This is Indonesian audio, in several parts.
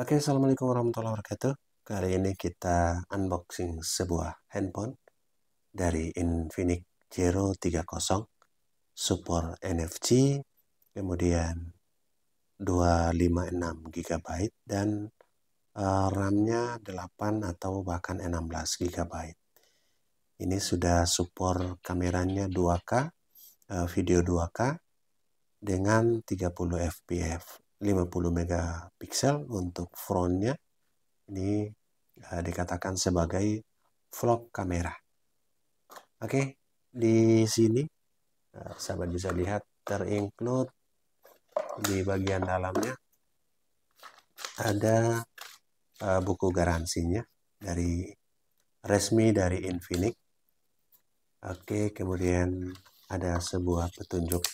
Oke, Assalamualaikum warahmatullahi wabarakatuh. Kali ini kita unboxing sebuah handphone dari Infinix Zero 30 support NFC, kemudian 256 GB dan eh, RAM-nya 8 atau bahkan 16 GB. Ini sudah support kameranya 2K, eh, video 2K dengan 30 fps 50 megapiksel untuk frontnya ini uh, dikatakan sebagai vlog kamera. Oke, okay, di sini uh, sahabat bisa lihat terinclude di bagian dalamnya ada uh, buku garansinya dari resmi dari Infinix. Oke, kemudian ada sebuah petunjuk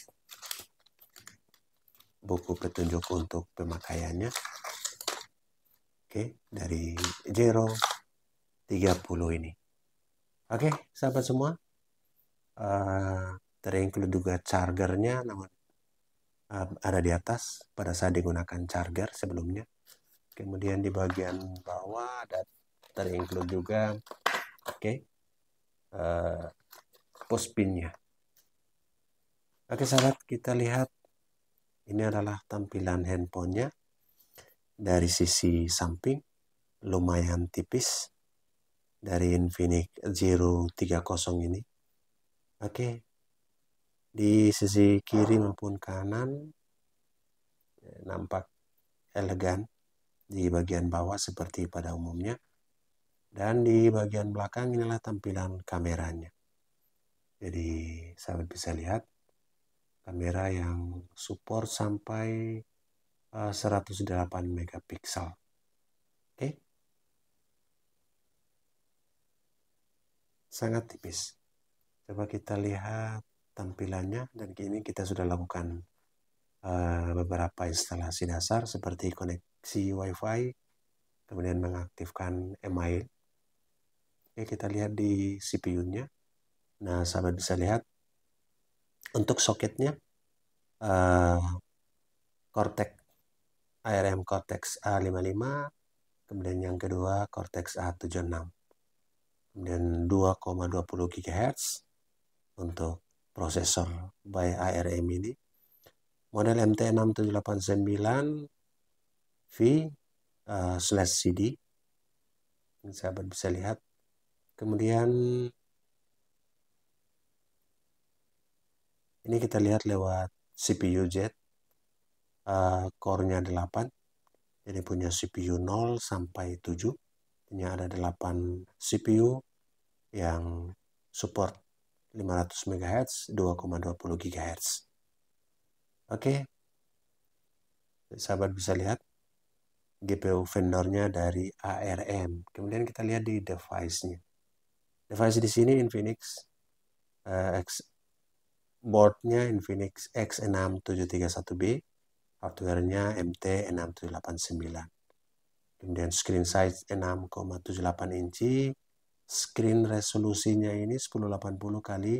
buku petunjuk untuk pemakaiannya. Oke, dari Jero 30 ini. Oke, sahabat semua. Uh, eh, terinklu juga chargernya, namun uh, ada di atas pada saat digunakan charger sebelumnya. Kemudian di bagian bawah ada terinklu juga, oke, okay, uh, eh, post pinnya. Oke sahabat, kita lihat ini adalah tampilan handphonenya dari sisi samping lumayan tipis dari Infinix Zero 030 ini. Oke. Di sisi kiri maupun kanan nampak elegan di bagian bawah seperti pada umumnya. Dan di bagian belakang inilah tampilan kameranya. Jadi sahabat bisa lihat kamera yang support sampai uh, eh, 108 megapiksel. Oke. Sangat tipis. Coba kita lihat tampilannya dan kini kita sudah lakukan uh, beberapa instalasi dasar seperti koneksi WiFi, kemudian mengaktifkan MI. Oke, kita lihat di CPU-nya. Nah, sahabat bisa lihat untuk soketnya uh, Cortex ARM Cortex A55 kemudian yang kedua Cortex A76 kemudian 2,20 GHz untuk prosesor by ARM ini model MT6789 V uh, slash CD ini sahabat bisa lihat kemudian ini kita lihat lewat CPU jet uh, core-nya 8 jadi punya CPU 0 sampai 7 punya ada 8 CPU yang support 500 MHz 2,20 GHz oke okay. sahabat bisa lihat GPU vendornya dari ARM. Kemudian kita lihat di device-nya. Device di sini Infinix uh, boardnya Infinix X6731B, hardwarenya MT6789. Kemudian screen size 6,78 inci, screen resolusinya ini 1080 kali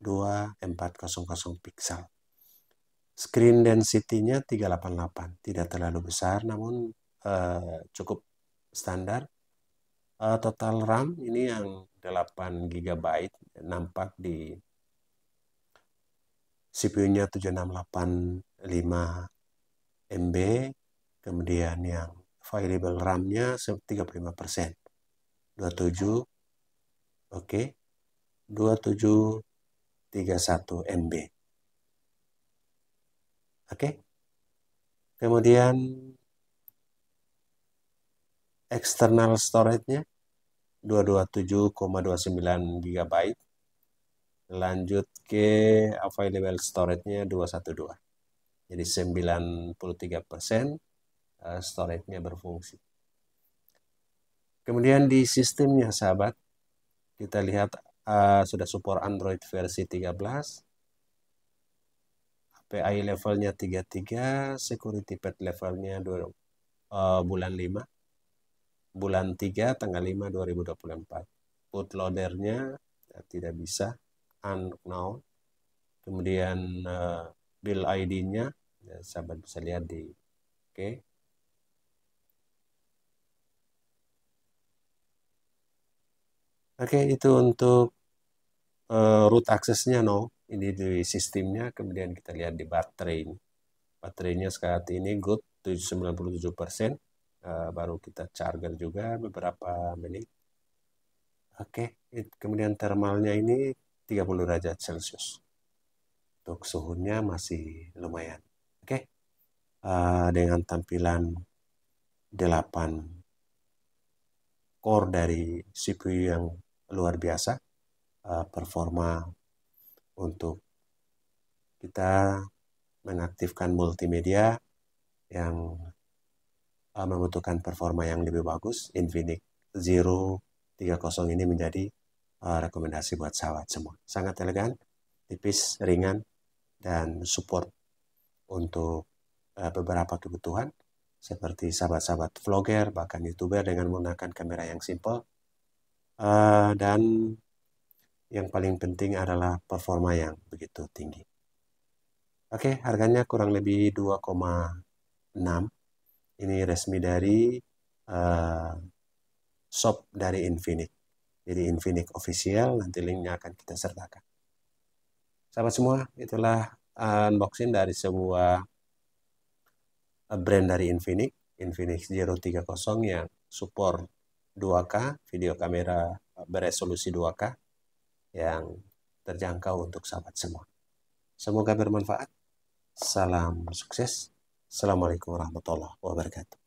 2400 pixel. Screen density-nya 388, tidak terlalu besar namun eh, cukup standar. Uh, total RAM ini yang 8 GB nampak di CPU-nya 7685 MB, kemudian yang available RAM-nya 35 persen, 27, oke, okay, 2731 MB. Oke, okay. kemudian external storage-nya 227,29 GB lanjut ke available storage-nya 212. Jadi 93% eh, storage-nya berfungsi. Kemudian di sistemnya sahabat, kita lihat uh, sudah support Android versi 13. API levelnya 33, security pad levelnya 2, uh, eh, bulan 5. Bulan 3 tanggal 5 2024. Bootloadernya ya, tidak bisa unknown naon Kemudian uh, bill ID-nya ya, sahabat bisa lihat di oke. Okay. Oke, okay, itu untuk uh, root aksesnya no. Ini di sistemnya, kemudian kita lihat di baterai Baterainya sekarang ini good 97%. Uh, eh, baru kita charger juga beberapa menit. Oke, okay. kemudian thermalnya ini 30 derajat Celcius. Untuk suhunya masih lumayan. Oke. Okay? Uh, eh, dengan tampilan 8 core dari CPU yang luar biasa, uh, performa untuk kita mengaktifkan multimedia yang uh, membutuhkan performa yang lebih bagus, Infinix Zero 30 ini menjadi Eh, rekomendasi buat sahabat semua. Sangat elegan, tipis, ringan, dan support untuk eh, beberapa kebutuhan seperti sahabat-sahabat vlogger bahkan youtuber dengan menggunakan kamera yang simple uh, dan yang paling penting adalah performa yang begitu tinggi. Oke, okay, harganya kurang lebih 2,6. Ini resmi dari uh, shop dari Infinix. Jadi Infinix official nanti linknya akan kita sertakan. Sahabat semua, itulah eh, unboxing dari sebuah eh, brand dari Infinix, Infinix 030 yang support 2K, video kamera beresolusi 2K yang terjangkau untuk sahabat semua. Semoga bermanfaat. Salam sukses. Assalamualaikum warahmatullahi wabarakatuh.